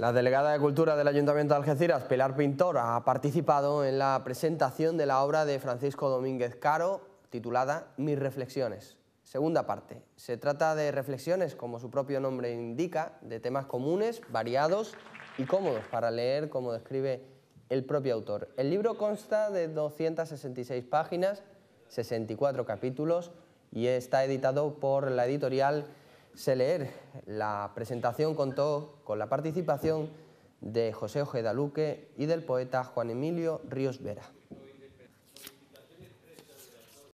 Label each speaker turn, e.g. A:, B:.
A: La delegada de Cultura del Ayuntamiento de Algeciras, Pilar Pintor, ha participado en la presentación de la obra de Francisco Domínguez Caro, titulada Mis reflexiones. Segunda parte. Se trata de reflexiones, como su propio nombre indica, de temas comunes, variados y cómodos para leer, como describe el propio autor. El libro consta de 266 páginas, 64 capítulos y está editado por la editorial sé leer. La presentación contó con la participación de José Ojeda Luque y del poeta Juan Emilio Ríos Vera.